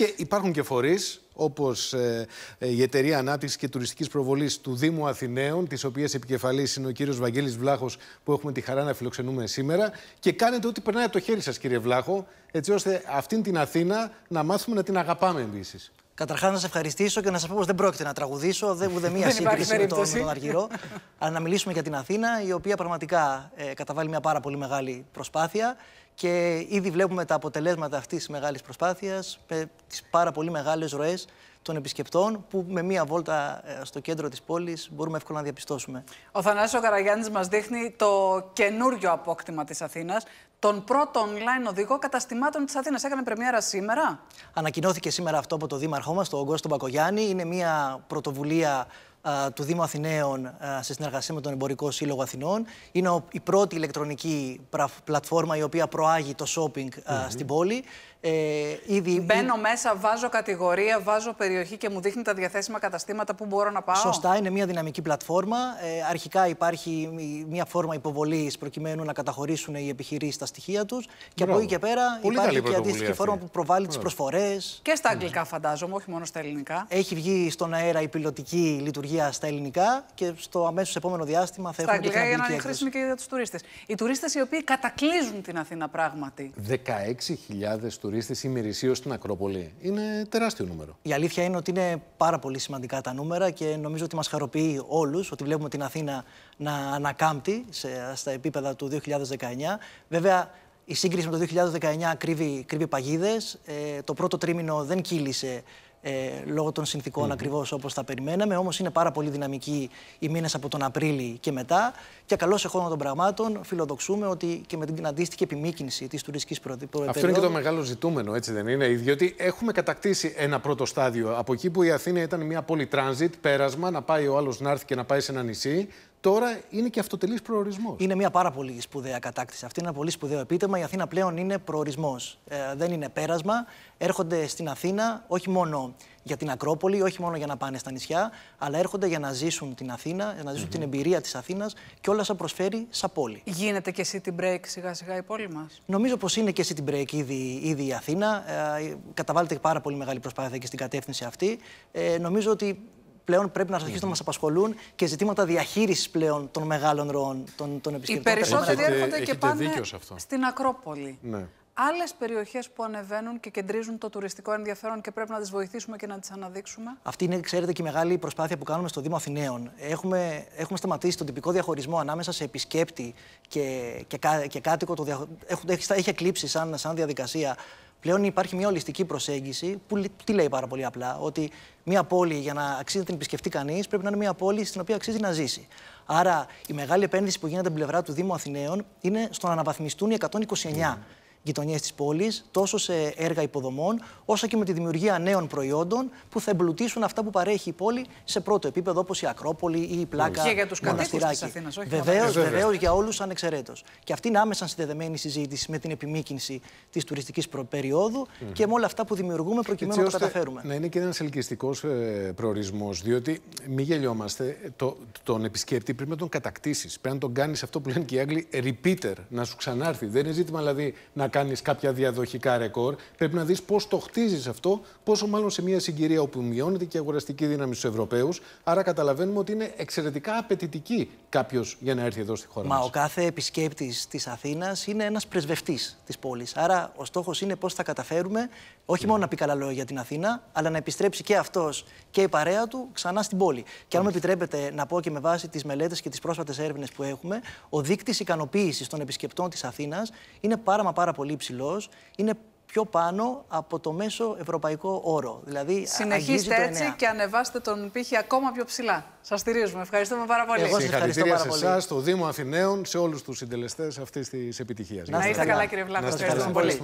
Και υπάρχουν και φορείς όπως ε, ε, η Εταιρεία Ανάπτυξης και Τουριστικής Προβολής του Δήμου Αθηναίων, τη οποία επικεφαλής είναι ο κύριος Βαγγέλης Βλάχος, που έχουμε τη χαρά να φιλοξενούμε σήμερα. Και κάνετε ό,τι περνάει από το χέρι σας, κύριε Βλάχο, έτσι ώστε αυτήν την Αθήνα να μάθουμε να την αγαπάμε επίση. Καταρχάς, να σα ευχαριστήσω και να σα πω πως δεν πρόκειται να τραγουδήσω, δεν ούτε μία σύγκριση με, το, τον Αργυρό. αλλά να μιλήσουμε για την Αθήνα, η οποία πραγματικά ε, καταβάλει μια πάρα πολύ μεγάλη προσπάθεια και ήδη βλέπουμε τα αποτελέσματα αυτής της μεγάλης προσπάθειας με τις πάρα πολύ μεγάλες ροές των επισκεπτών που με μία βόλτα ε, στο κέντρο της πόλης μπορούμε εύκολα να διαπιστώσουμε. Ο Θανάσης ο Καραγιάννης μας δείχνει το καινούριο απόκτημα της Αθήνας τον πρώτο online οδηγό καταστημάτων της Αθήνας. Έκανε πρεμιέρα σήμερα. Ανακοινώθηκε σήμερα αυτό από το δήμαρχό μας, τον Κώστο Μπακογιάννη. Είναι μια πρωτοβουλία του Δήμου Αθηναίων σε συνεργασία με τον Εμπορικό Σύλλογο Αθηνών. Είναι η πρώτη ηλεκτρονική πλατφόρμα η οποία προάγει το shopping στην πόλη. Ε, ήδη... Μπαίνω μέσα, βάζω κατηγορία, βάζω περιοχή και μου δείχνει τα διαθέσιμα καταστήματα που μπορώ να πάω. Σωστά, είναι μια δυναμική πλατφόρμα. Ε, αρχικά υπάρχει μια φόρμα υποβολής προκειμένου να καταχωρήσουν οι επιχειρήσεις τα στοιχεία τους. Και από εκεί και πέρα Πολύ υπάρχει και αντίστοιχη φόρμα που προβάλλει τις προσφορές. Και στα αγγλικά, φαντάζομαι, όχι μόνο στα ελληνικά. Έχει βγει στον αέρα η πιλωτική λειτουργία στα ελληνικά και στο αμέσως επόμενο διάστημα θα έχουμε. Στα για να είναι χρήσιμη και για τους τουρίστες. Οι τουρίστες οι οποίοι κατακλείζουν την Αθήνα πράγματι. 16.000 τουρίστε τουρίστε μυρισιω στην Ακρόπολη. Είναι τεράστιο νούμερο. Η αλήθεια είναι ότι είναι πάρα πολύ σημαντικά τα νούμερα και νομίζω ότι μας χαροποιεί όλους ότι βλέπουμε την Αθήνα να ανακάμπτει σε, στα επίπεδα του 2019. Βέβαια, η σύγκριση με το 2019 κρύβει, κρύβει παγίδες. Ε, το πρώτο τρίμηνο δεν κύλησε ε, λόγω των συνθηκών mm -hmm. ακριβώς όπως τα περιμέναμε. Όμως είναι πάρα πολύ δυναμικοί οι μήνες από τον Απρίλη και μετά. Και καλώς σε χρόνο των πραγμάτων φιλοδοξούμε ότι και με την αντίστοιχη επιμήκυνση της τουριστικής προεδρία. Αυτό είναι και το μεγάλο ζητούμενο, έτσι δεν είναι. Διότι έχουμε κατακτήσει ένα πρώτο στάδιο. Από εκεί που η Αθήνα ήταν μια πόλη πέρασμα, να πάει ο άλλος να έρθει και να πάει σε ένα νησί. Τώρα είναι και αυτοτελής προορισμός. Είναι μια πάρα πολύ σπουδαία κατάκτηση. Αυτή είναι ένα πολύ σπουδαίο επίτευγμα. Η Αθήνα πλέον είναι προορισμός. Ε, δεν είναι πέρασμα. Έρχονται στην Αθήνα όχι μόνο για την Ακρόπολη, όχι μόνο για να πάνε στα νησιά, αλλά έρχονται για να ζήσουν την Αθήνα, για να ζήσουν mm -hmm. την εμπειρία της Αθήνας και όλα σα προσφέρει σαν πόλη. Γίνεται και city break σιγά-σιγά η πόλη μας. Νομίζω πως είναι και city break ήδη, ήδη η Αθήνα. Ε, καταβάλλεται πάρα πολύ μεγάλη προσπάθεια και στην κατεύθυνση αυτή. Ε, νομίζω ότι πλέον πρέπει να αρχίσουν να μας απασχολούν και ζητήματα διαχείρισης πλέον των μεγάλων ροών των, των επισκεπτών. Οι περισσότεροι έρχονται και πάνε στην Ακρόπολη. Ναι. Άλλες περιοχές που ανεβαίνουν και κεντρίζουν το τουριστικό ενδιαφέρον και πρέπει να τις βοηθήσουμε και να τις αναδείξουμε. Αυτή είναι, ξέρετε, και η μεγάλη προσπάθεια που κάνουμε στο Δήμο Αθηναίων. Έχουμε, έχουμε σταματήσει τον τυπικό διαχωρισμό ανάμεσα σε επισκέπτη και, και, και κάτοικο. Το Έχει, έχει εκλείψει σαν, σαν διαδικασία Πλέον υπάρχει μια ολιστική προσέγγιση που τι λέει πάρα πολύ απλά, ότι μια πόλη για να αξίζει να την επισκεφτεί κανείς πρέπει να είναι μια πόλη στην οποία αξίζει να ζήσει. Άρα η μεγάλη επένδυση που γίνεται από την πλευρά του Δήμου Αθηναίων είναι στο να αναβαθμιστούν οι 129 γειτονιές της πόλης, τόσο σε έργα υποδομών, όσο και με τη δημιουργία νέων προϊόντων που θα εμπλουτίσουν αυτά που παρέχει η πόλη σε πρώτο επίπεδο, όπως η Ακρόπολη ή η πλάκα Και για τους κατοίκους της Αθήνα, Βεβαίως, για όλους ανεξαιρέτως. Και αυτή είναι άμεσα συνδεδεμένη συζήτηση με την επιμήκυνση της τουριστικής περιόδου mm -hmm. και με όλα αυτά που δημιουργούμε προκειμένου να το καταφέρουμε. Να είναι και ένας ελκυστικός ε, προορισμός, διότι μην γελιόμαστε, το, τον επισκέπτη πρέπει να τον κατακτήσεις. Πρέπει να τον κάνεις αυτό που λένε και οι Άγγλοι repeater, να σου ξανάρθει. Δεν είναι ζήτημα δηλαδή να κάνεις κάποια διαδοχικά ρεκόρ, πρέπει να δεις πώς το χτίζεις αυτό, πόσο μάλλον σε μια συγκυρία όπου μειώνεται και η αγοραστική δύναμη στους Ευρωπαίους. Άρα καταλαβαίνουμε ότι είναι εξαιρετικά απαιτητική κάποιος για να έρθει εδώ στη χώρα μα. Μας ο κάθε επισκέπτης της Αθήνας είναι ένας πρεσβευτής της πόλης. Άρα ο στόχος είναι πώς θα καταφέρουμε όχι ναι. μόνο να πει καλά λόγια για την Αθήνα, αλλά να επιστρέψει και αυτός και η παρέα του ξανά στην πόλη. Και αν μου επιτρέπετε να πω και με βάση τις μελέτες και τις πρόσφατες έρευνες που έχουμε, ο δείκτης ικανοποίησης των επισκεπτών της Αθήνας είναι πάρα μα πάρα πολύ υψηλός. Είναι πιο πάνω από το μέσο ευρωπαϊκό όρο. Δηλαδή, Συνεχίστε το έτσι και ανεβάστε τον πύχη ακόμα πιο ψηλά. Σας στηρίζουμε. Ευχαριστούμε πάρα πολύ. Εγώ Συγχαρητήρια σε εσάς, στο Δήμο Αθηναίων, σε όλους τους συντελεστές αυτής της επιτυχίας. Να είστε καλά, καλά κύριε Βλάχο. Ευχαριστούμε πολύ.